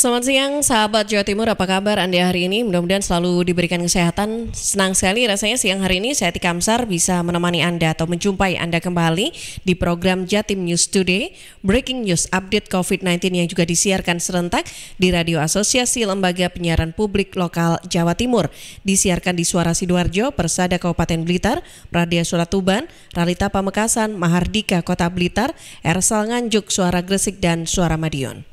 Selamat siang sahabat Jawa Timur, apa kabar Anda hari ini? Mudah-mudahan selalu diberikan kesehatan. Senang sekali rasanya siang hari ini saya Tika Kamsar bisa menemani Anda atau menjumpai Anda kembali di program Jatim News Today, Breaking News Update COVID-19 yang juga disiarkan serentak di Radio Asosiasi Lembaga Penyiaran Publik Lokal Jawa Timur. Disiarkan di Suara Sidoarjo, Persada Kabupaten Blitar, Surat Tuban, Ralita Pamekasan, Mahardika Kota Blitar, Ersal Nganjuk, Suara Gresik, dan Suara Madiun.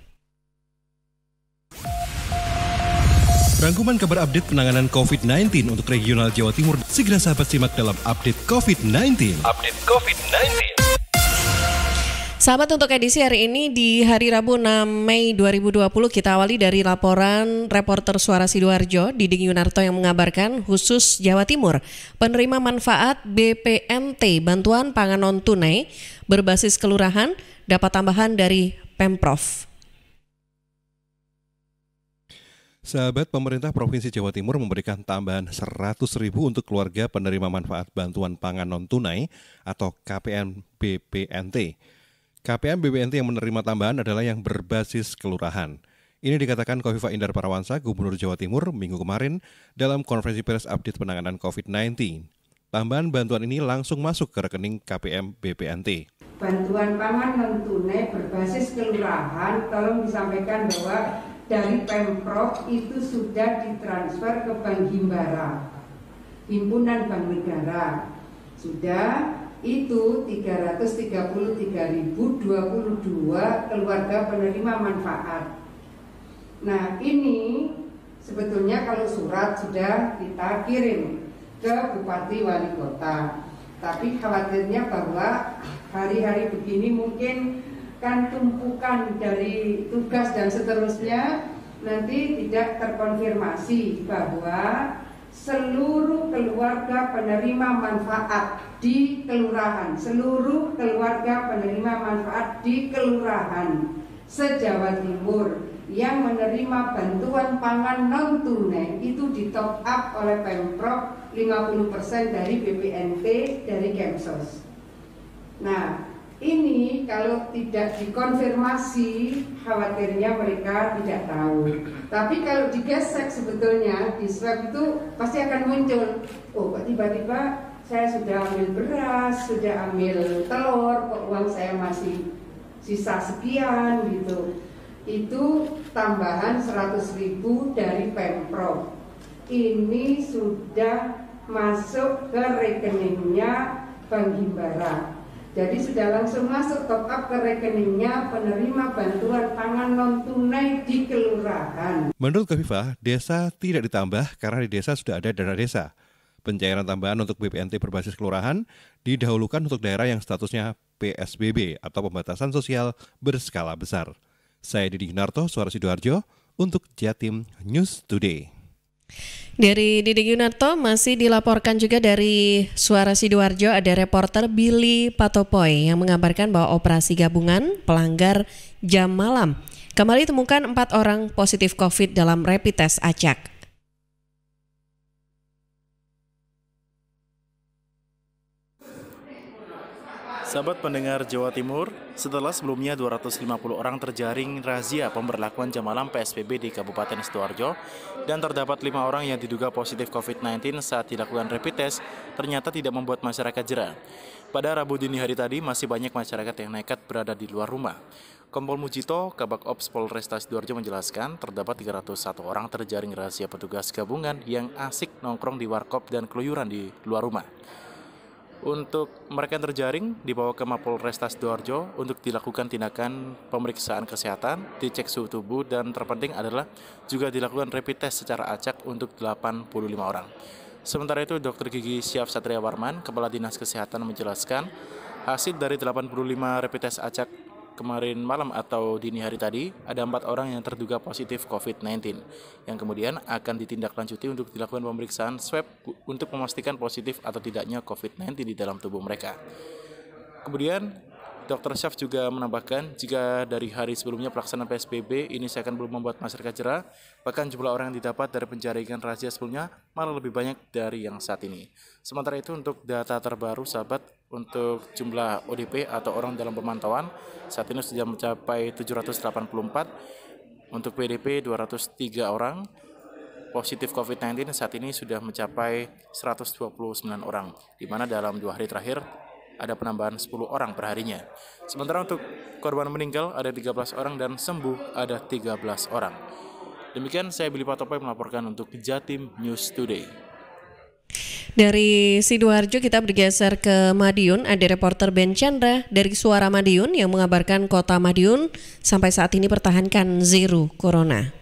Rangkuman kabar update penanganan COVID-19 untuk regional Jawa Timur segera sahabat simak dalam update COVID-19. Update COVID-19. Sahabat untuk edisi hari ini di hari Rabu 6 Mei 2020 kita awali dari laporan reporter Suara Sidoarjo Diding Yunarto yang mengabarkan khusus Jawa Timur penerima manfaat BPNT Bantuan Pangan Non Tunai berbasis kelurahan dapat tambahan dari Pemprov. Sahabat pemerintah Provinsi Jawa Timur memberikan tambahan 100 ribu untuk keluarga penerima manfaat bantuan pangan non-tunai atau KPM BPNT. KPM BPNT yang menerima tambahan adalah yang berbasis kelurahan. Ini dikatakan Kofifa Indar Parawansa, Gubernur Jawa Timur, minggu kemarin dalam konferensi pers update penanganan COVID-19. Tambahan bantuan ini langsung masuk ke rekening KPM BPNT. Bantuan pangan non-tunai berbasis kelurahan, tolong disampaikan bahwa dari Pemprov itu sudah ditransfer ke Bank Himbara Himpunan Bank Negara sudah itu 333.022 keluarga penerima manfaat. Nah, ini sebetulnya kalau surat sudah kita kirim ke bupati wali kota. Tapi khawatirnya bahwa hari-hari begini mungkin kan tumpukan dari tugas dan seterusnya nanti tidak terkonfirmasi bahwa seluruh keluarga penerima manfaat di kelurahan, seluruh keluarga penerima manfaat di kelurahan se Timur yang menerima bantuan pangan non tunai itu di top up oleh Pemprov 50% dari BPNT dari Kemsos. Nah, ini kalau tidak dikonfirmasi, khawatirnya mereka tidak tahu. Tapi kalau digesek sebetulnya, di swab itu pasti akan muncul. Oh, kok tiba-tiba saya sudah ambil beras, sudah ambil telur, kok uang saya masih sisa sekian gitu. Itu tambahan 100.000 dari Pemprov. Ini sudah masuk ke rekeningnya Bank Himbara jadi sudah langsung masuk top up ke rekeningnya penerima bantuan pangan non tunai di kelurahan. Menurut Kofifah, desa tidak ditambah karena di desa sudah ada dana desa. Pencairan tambahan untuk BPNT berbasis kelurahan didahulukan untuk daerah yang statusnya PSBB atau pembatasan sosial berskala besar. Saya Didi Narto, Suara Sidoarjo, untuk Jatim News Today. Dari Didi Yunarto masih dilaporkan juga dari Suara Sidoarjo ada reporter Billy Patopoy yang mengabarkan bahwa operasi gabungan pelanggar jam malam kembali temukan empat orang positif COVID dalam rapid test acak. Sahabat pendengar Jawa Timur, setelah sebelumnya 250 orang terjaring razia pemberlakuan jam malam PSBB di Kabupaten Sidoarjo dan terdapat lima orang yang diduga positif COVID-19 saat dilakukan rapid test, ternyata tidak membuat masyarakat jerah. Pada Rabu dini hari tadi, masih banyak masyarakat yang nekat berada di luar rumah. Kompol Mujito, Kabak Ops Polresta Sidoarjo menjelaskan, terdapat 301 orang terjaring razia petugas gabungan yang asik nongkrong di warkop dan keluyuran di luar rumah. Untuk mereka yang terjaring dibawa ke Restas Doarjo untuk dilakukan tindakan pemeriksaan kesehatan, dicek suhu tubuh dan terpenting adalah juga dilakukan rapid test secara acak untuk 85 orang. Sementara itu Dr. Gigi Syaf Satria Warman, Kepala Dinas Kesehatan menjelaskan hasil dari 85 rapid test acak kemarin malam atau dini hari tadi ada empat orang yang terduga positif COVID-19 yang kemudian akan ditindaklanjuti untuk dilakukan pemeriksaan swab untuk memastikan positif atau tidaknya COVID-19 di dalam tubuh mereka. Kemudian Dr. Syaf juga menambahkan, jika dari hari sebelumnya pelaksanaan PSBB ini saya akan belum membuat masyarakat jerah, bahkan jumlah orang yang didapat dari penjaringan razia sebelumnya malah lebih banyak dari yang saat ini. Sementara itu untuk data terbaru sahabat untuk jumlah ODP atau orang dalam pemantauan saat ini sudah mencapai 784. Untuk PDP 203 orang. Positif COVID-19 saat ini sudah mencapai 129 orang, di mana dalam dua hari terakhir ada penambahan 10 orang perharinya. Sementara untuk korban meninggal ada 13 orang dan sembuh ada 13 orang. Demikian saya Billy Patopai melaporkan untuk Jatim News Today. Dari Sidoarjo kita bergeser ke Madiun. Ada reporter Ben Chandra dari Suara Madiun yang mengabarkan kota Madiun sampai saat ini pertahankan zero corona.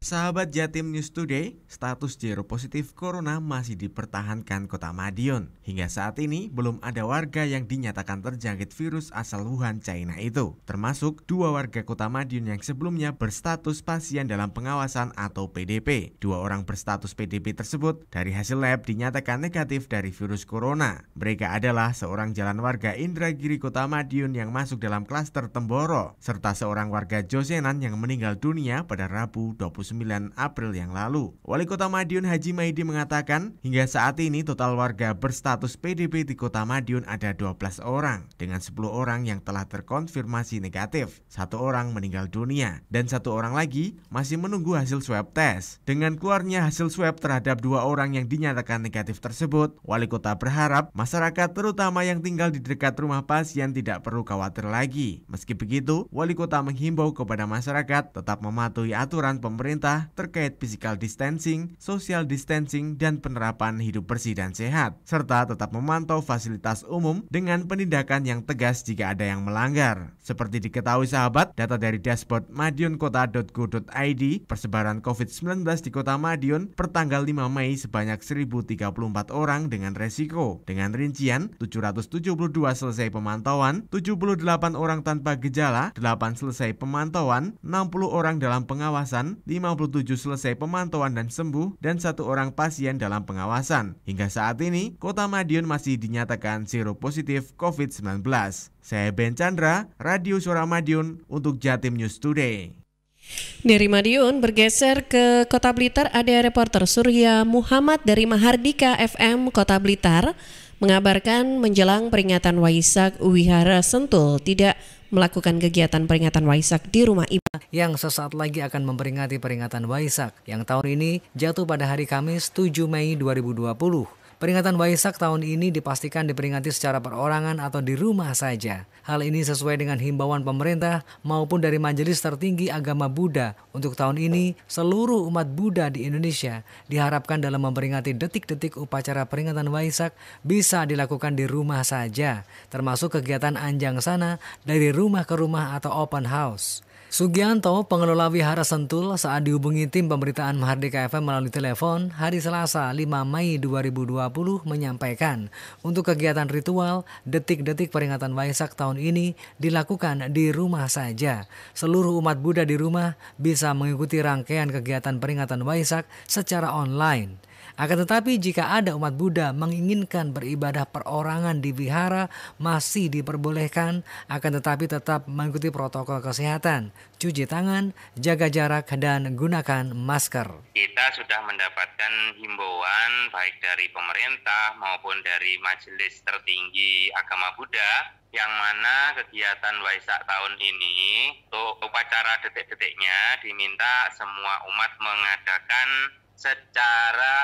Sahabat Jatim News Today, status zero positif corona masih dipertahankan kota Madiun. Hingga saat ini, belum ada warga yang dinyatakan terjangkit virus asal Wuhan, China itu. Termasuk dua warga kota Madiun yang sebelumnya berstatus pasien dalam pengawasan atau PDP. Dua orang berstatus PDP tersebut dari hasil lab dinyatakan negatif dari virus corona. Mereka adalah seorang jalan warga Indragiri kota Madiun yang masuk dalam klaster Temboro, serta seorang warga Josenan yang meninggal dunia pada Rabu 20 29 April yang lalu. Wali Kota Madiun Haji Maidi mengatakan, hingga saat ini total warga berstatus PDP di Kota Madiun ada 12 orang, dengan 10 orang yang telah terkonfirmasi negatif, satu orang meninggal dunia, dan satu orang lagi masih menunggu hasil swab test. Dengan keluarnya hasil swab terhadap dua orang yang dinyatakan negatif tersebut, Wali Kota berharap masyarakat terutama yang tinggal di dekat rumah pasien tidak perlu khawatir lagi. Meski begitu, Wali Kota menghimbau kepada masyarakat tetap mematuhi aturan pemerintah pemerintah terkait physical distancing, social distancing, dan penerapan hidup bersih dan sehat, serta tetap memantau fasilitas umum dengan penindakan yang tegas jika ada yang melanggar. Seperti diketahui sahabat, data dari dashboard madiunkota.go.id, persebaran COVID-19 di kota Madiun per tanggal 5 Mei sebanyak 1034 orang dengan resiko. Dengan rincian, 772 selesai pemantauan, 78 orang tanpa gejala, 8 selesai pemantauan, 60 orang dalam pengawasan, 5 57 selesai pemantauan dan sembuh dan satu orang pasien dalam pengawasan. Hingga saat ini, Kota Madiun masih dinyatakan zero positif COVID-19. Saya Ben Chandra, Radio Suara Madiun untuk Jatim News Today. Dari Madiun bergeser ke Kota Blitar ada reporter Surya Muhammad dari Mahardika FM Kota Blitar mengabarkan menjelang peringatan Waisak Wihara Sentul tidak melakukan kegiatan peringatan Waisak di rumah ibu yang sesaat lagi akan memperingati peringatan Waisak yang tahun ini jatuh pada hari Kamis 7 Mei 2020. Peringatan Waisak tahun ini dipastikan diperingati secara perorangan atau di rumah saja. Hal ini sesuai dengan himbauan pemerintah maupun dari Majelis Tertinggi Agama Buddha. Untuk tahun ini, seluruh umat Buddha di Indonesia diharapkan dalam memperingati detik-detik upacara peringatan Waisak bisa dilakukan di rumah saja, termasuk kegiatan Anjang Sana dari rumah ke rumah atau open house. Sugianto, pengelola Wihara Sentul, saat dihubungi tim pemberitaan Mahardika FM melalui telepon hari Selasa 5 Mei 2020 menyampaikan untuk kegiatan ritual detik-detik peringatan Waisak tahun ini dilakukan di rumah saja. Seluruh umat Buddha di rumah bisa mengikuti rangkaian kegiatan peringatan Waisak secara online. Akan tetapi jika ada umat Buddha menginginkan beribadah perorangan di wihara masih diperbolehkan, akan tetapi tetap mengikuti protokol kesehatan, cuci tangan, jaga jarak, dan gunakan masker. Kita sudah mendapatkan himbauan baik dari pemerintah maupun dari majelis tertinggi agama Buddha yang mana kegiatan Waisak tahun ini untuk upacara detik-detiknya diminta semua umat mengadakan secara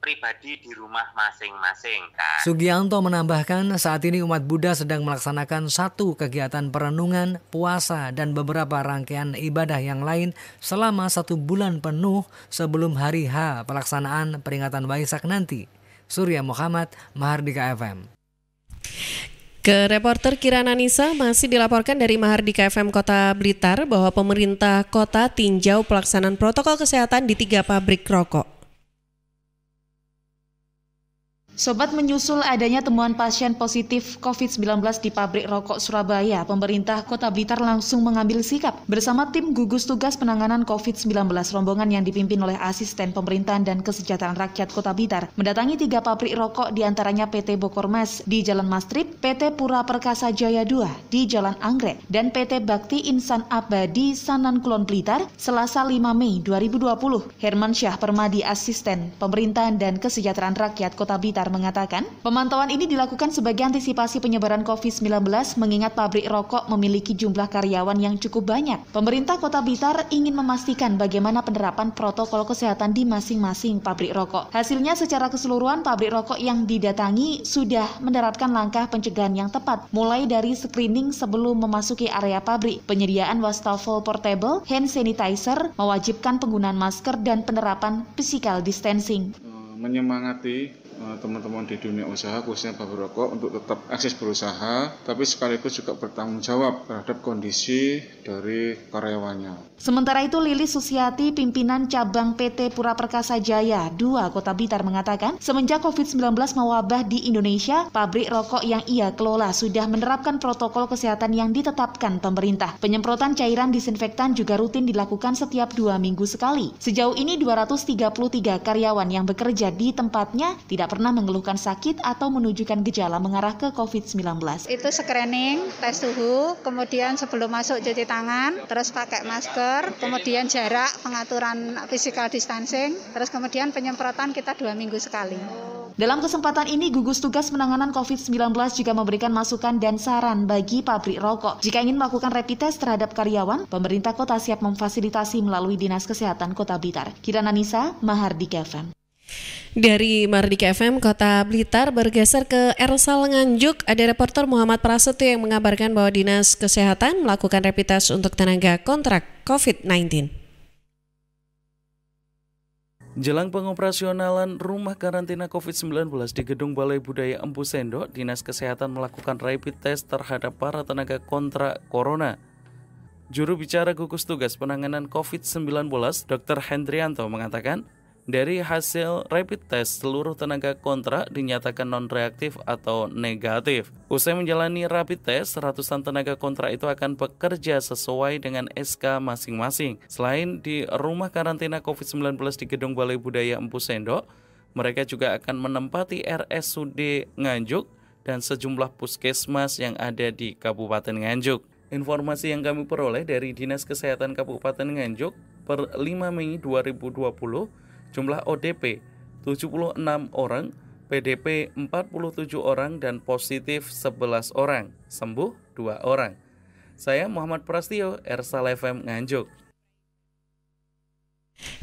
pribadi di rumah masing-masing kan. Sugianto menambahkan saat ini umat Buddha sedang melaksanakan satu kegiatan perenungan, puasa, dan beberapa rangkaian ibadah yang lain selama satu bulan penuh sebelum hari H pelaksanaan peringatan Waisak nanti. Surya Muhammad, Mahardika FM. Ke reporter Kirana Nisa masih dilaporkan dari Mahardika FM Kota Blitar bahwa pemerintah kota tinjau pelaksanaan protokol kesehatan di tiga pabrik rokok. Sobat menyusul adanya temuan pasien positif COVID-19 di pabrik rokok Surabaya, pemerintah Kota Blitar langsung mengambil sikap bersama tim gugus tugas penanganan COVID-19 rombongan yang dipimpin oleh asisten pemerintahan dan kesejahteraan rakyat Kota Blitar mendatangi tiga pabrik rokok diantaranya PT Bokormas di Jalan Mastrip, PT Pura Perkasa Jaya 2 di Jalan Anggrek, dan PT Bakti Insan Abadi Sanan Kulon Blitar Selasa 5 Mei 2020. Herman Syah Permadi, asisten pemerintahan dan kesejahteraan rakyat Kota Blitar mengatakan, pemantauan ini dilakukan sebagai antisipasi penyebaran COVID-19 mengingat pabrik rokok memiliki jumlah karyawan yang cukup banyak. Pemerintah Kota Blitar ingin memastikan bagaimana penerapan protokol kesehatan di masing-masing pabrik rokok. Hasilnya secara keseluruhan pabrik rokok yang didatangi sudah menerapkan langkah pencegahan yang tepat, mulai dari screening sebelum memasuki area pabrik, penyediaan wastafel portable, hand sanitizer, mewajibkan penggunaan masker, dan penerapan physical distancing. Eh, menyemangati Eh, teman-teman di dunia usaha khususnya bapak rokok untuk tetap akses berusaha tapi sekaligus juga bertanggung jawab terhadap kondisi dari karyawannya. Sementara itu Lili Susiati pimpinan cabang PT Pura Perkasa Jaya 2 Kota Bitar mengatakan semenjak COVID-19 mewabah di Indonesia pabrik rokok yang ia kelola sudah menerapkan protokol kesehatan yang ditetapkan pemerintah. Penyemprotan cairan disinfektan juga rutin dilakukan setiap dua minggu sekali. Sejauh ini 233 karyawan yang bekerja di tempatnya tidak pernah mengeluhkan sakit atau menunjukkan gejala mengarah ke COVID-19. Itu screening, tes suhu, kemudian sebelum masuk cuci tangan, terus pakai masker, kemudian jarak, pengaturan physical distancing, terus kemudian penyemprotan kita dua minggu sekali. Dalam kesempatan ini, gugus tugas penanganan COVID-19 juga memberikan masukan dan saran bagi pabrik rokok. Jika ingin melakukan rapid test terhadap karyawan, pemerintah kota siap memfasilitasi melalui Dinas Kesehatan Kota Blitar. Kirana Nisa, Mahardika FM. Dari Mardika FM Kota Blitar bergeser ke Ersal Nganjuk. Ada reporter Muhammad Prasetyo yang mengabarkan bahwa Dinas Kesehatan melakukan rapid test untuk tenaga kontrak COVID-19. Jelang pengoperasionalan rumah karantina COVID-19 di Gedung Balai Budaya Empu Sendok, Dinas Kesehatan melakukan rapid test terhadap para tenaga kontrak corona. Juru bicara gugus tugas penanganan COVID-19, Dr. Hendrianto, mengatakan dari hasil rapid test, seluruh tenaga kontrak dinyatakan non-reaktif atau negatif. Usai menjalani rapid test, ratusan tenaga kontrak itu akan bekerja sesuai dengan SK masing-masing. Selain di rumah karantina COVID-19 di Gedung Balai Budaya Empu Sendok, mereka juga akan menempati RSUD Nganjuk dan sejumlah puskesmas yang ada di Kabupaten Nganjuk. Informasi yang kami peroleh dari Dinas Kesehatan Kabupaten Nganjuk per 5 Mei 2020 Jumlah ODP 76 orang, PDP 47 orang dan positif 11 orang, sembuh 2 orang. Saya Muhammad Prastio, Ersal FM Nganjuk.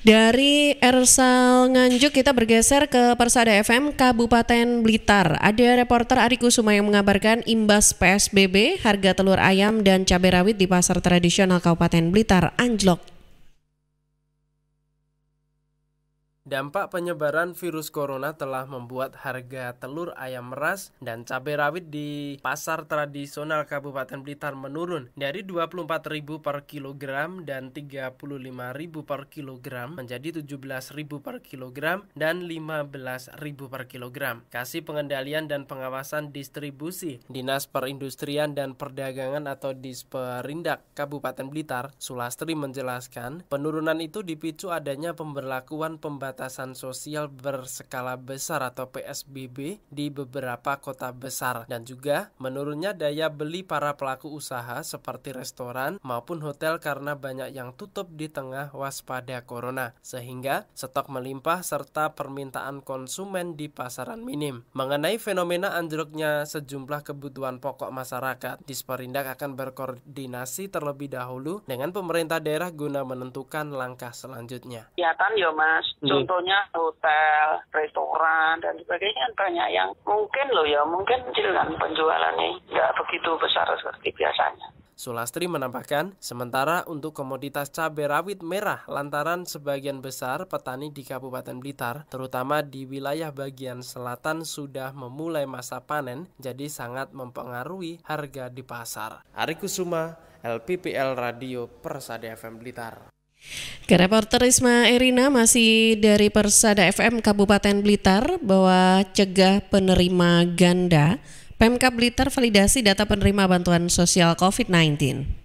Dari Ersal Nganjuk kita bergeser ke Persada FM Kabupaten Blitar. Ada reporter Ariku Suma yang mengabarkan imbas PSBB, harga telur ayam dan cabai rawit di pasar tradisional Kabupaten Blitar anjlok Dampak penyebaran virus corona telah membuat harga telur ayam meras dan cabai rawit di pasar tradisional Kabupaten Blitar menurun dari Rp24.000 per kilogram dan Rp35.000 per kilogram menjadi Rp17.000 per kilogram dan Rp15.000 per kilogram. Kasih pengendalian dan pengawasan distribusi Dinas Perindustrian dan Perdagangan atau Disperindak Kabupaten Blitar, Sulastri menjelaskan, penurunan itu dipicu adanya pemberlakuan pembatasan pembatasan sosial berskala besar atau PSBB di beberapa kota besar dan juga menurunnya daya beli para pelaku usaha seperti restoran maupun hotel karena banyak yang tutup di tengah waspada corona sehingga stok melimpah serta permintaan konsumen di pasaran minim. Mengenai fenomena anjloknya sejumlah kebutuhan pokok masyarakat, Disperindak akan berkoordinasi terlebih dahulu dengan pemerintah daerah guna menentukan langkah selanjutnya. Kelihatan ya mas, hmm contohnya hotel, restoran, dan sebagainya banyak yang mungkin loh ya, mungkin kecil kan penjualannya, nggak begitu besar seperti biasanya. Sulastri menambahkan, sementara untuk komoditas cabai rawit merah lantaran sebagian besar petani di Kabupaten Blitar, terutama di wilayah bagian selatan sudah memulai masa panen, jadi sangat mempengaruhi harga di pasar. Ari Kusuma, LPPL Radio Persada FM Blitar. Ke reporter Isma Erina masih dari Persada FM Kabupaten Blitar bahwa cegah penerima ganda Pemkab Blitar validasi data penerima bantuan sosial COVID-19.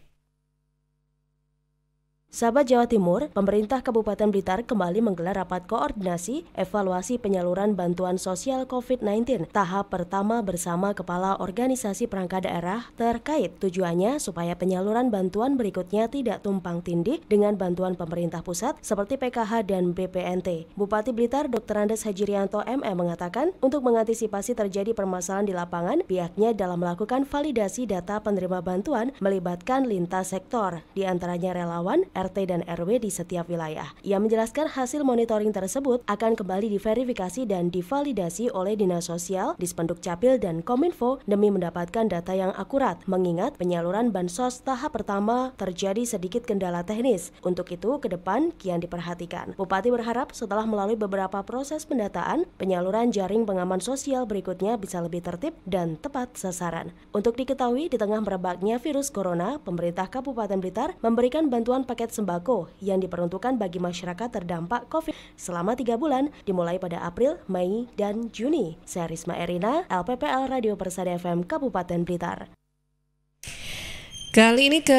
Sahabat Jawa Timur, pemerintah Kabupaten Blitar kembali menggelar rapat koordinasi evaluasi penyaluran bantuan sosial COVID-19 tahap pertama bersama Kepala Organisasi Perangkat Daerah terkait tujuannya supaya penyaluran bantuan berikutnya tidak tumpang tindih dengan bantuan pemerintah pusat seperti PKH dan BPNT. Bupati Blitar Dr. Andes Hajirianto MM mengatakan untuk mengantisipasi terjadi permasalahan di lapangan, pihaknya dalam melakukan validasi data penerima bantuan melibatkan lintas sektor, diantaranya relawan, RT dan RW di setiap wilayah. Ia menjelaskan hasil monitoring tersebut akan kembali diverifikasi dan divalidasi oleh Dinas Sosial, Dispenduk Capil, dan Kominfo demi mendapatkan data yang akurat, mengingat penyaluran bansos tahap pertama terjadi sedikit kendala teknis. Untuk itu, ke depan kian diperhatikan. Bupati berharap setelah melalui beberapa proses pendataan, penyaluran jaring pengaman sosial berikutnya bisa lebih tertib dan tepat sasaran. Untuk diketahui, di tengah merebaknya virus corona, pemerintah Kabupaten Blitar memberikan bantuan paket sembako yang diperuntukkan bagi masyarakat terdampak COVID selama tiga bulan, dimulai pada April, Mei, dan Juni. Saya Risma Erina, LPPL Radio Persada FM Kabupaten Blitar. Kali ini ke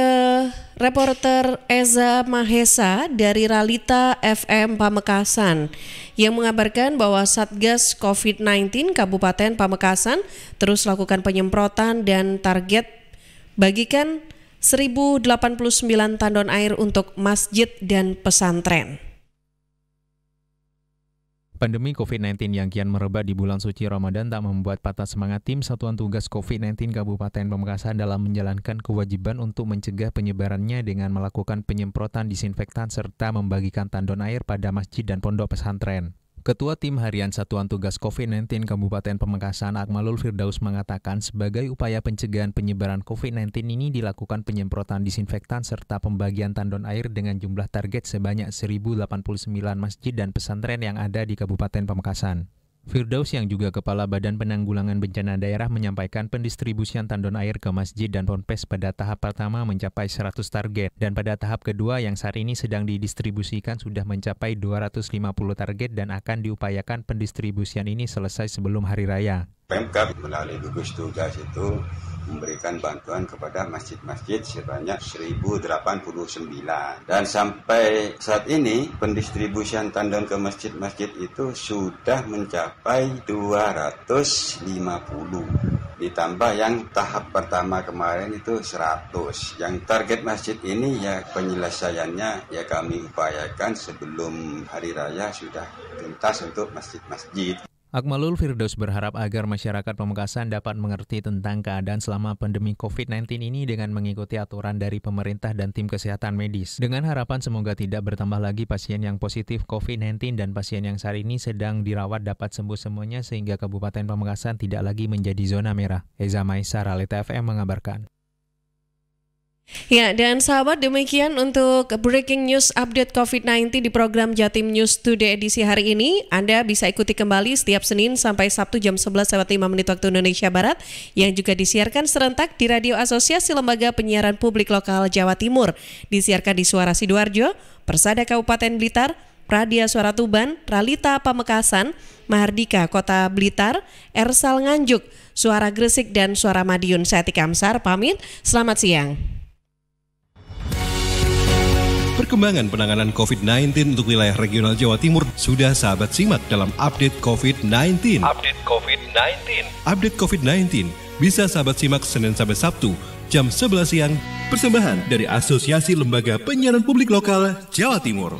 reporter Eza Mahesa dari Ralita FM Pamekasan yang mengabarkan bahwa Satgas COVID-19 Kabupaten Pamekasan terus lakukan penyemprotan dan target bagikan 1089 tandon air untuk masjid dan pesantren. Pandemi COVID-19 yang kian merebak di bulan suci Ramadan tak membuat patah semangat tim Satuan Tugas COVID-19 Kabupaten Pemekasan dalam menjalankan kewajiban untuk mencegah penyebarannya dengan melakukan penyemprotan disinfektan serta membagikan tandon air pada masjid dan pondok pesantren. Ketua Tim Harian Satuan Tugas COVID-19 Kabupaten Pemekasan Akmalul Firdaus mengatakan sebagai upaya pencegahan penyebaran COVID-19 ini dilakukan penyemprotan disinfektan serta pembagian tandon air dengan jumlah target sebanyak 1089 masjid dan pesantren yang ada di Kabupaten Pemekasan. Firdaus yang juga Kepala Badan Penanggulangan Bencana Daerah menyampaikan pendistribusian tandon air ke masjid dan ponpes pada tahap pertama mencapai 100 target dan pada tahap kedua yang saat ini sedang didistribusikan sudah mencapai 250 target dan akan diupayakan pendistribusian ini selesai sebelum hari raya. Pemkap melalui gugus tugas itu memberikan bantuan kepada masjid-masjid sebanyak 1089 dan sampai saat ini pendistribusian tandon ke masjid-masjid itu sudah mencapai 250 ditambah yang tahap pertama kemarin itu 100 yang target masjid ini ya penyelesaiannya ya kami upayakan sebelum hari raya sudah tuntas untuk masjid-masjid Akmalul Firdaus berharap agar masyarakat pemekasan dapat mengerti tentang keadaan selama pandemi COVID-19 ini dengan mengikuti aturan dari pemerintah dan tim kesehatan medis. Dengan harapan semoga tidak bertambah lagi pasien yang positif COVID-19 dan pasien yang saat ini sedang dirawat dapat sembuh semuanya sehingga Kabupaten Pemekasan tidak lagi menjadi zona merah. Eza Maisar, Alita FM mengabarkan. Ya, dan sahabat demikian untuk breaking news update COVID-19 di program Jatim News Today edisi hari ini. Anda bisa ikuti kembali setiap Senin sampai Sabtu jam 5 menit waktu Indonesia Barat yang juga disiarkan serentak di Radio Asosiasi Lembaga Penyiaran Publik Lokal Jawa Timur. Disiarkan di Suara Sidoarjo, Persada Kabupaten Blitar, Pradia Suara Tuban, Ralita Pamekasan, Mahardika Kota Blitar, Ersal Nganjuk, Suara Gresik dan Suara Madiun. Saya Tika Amsar pamit. Selamat siang. Perkembangan penanganan COVID-19 untuk wilayah regional Jawa Timur sudah sahabat simak dalam update COVID-19. Update COVID-19. Update COVID-19 bisa sahabat simak Senin sampai Sabtu jam 11 siang. Persembahan dari Asosiasi Lembaga Penyiaran Publik Lokal Jawa Timur.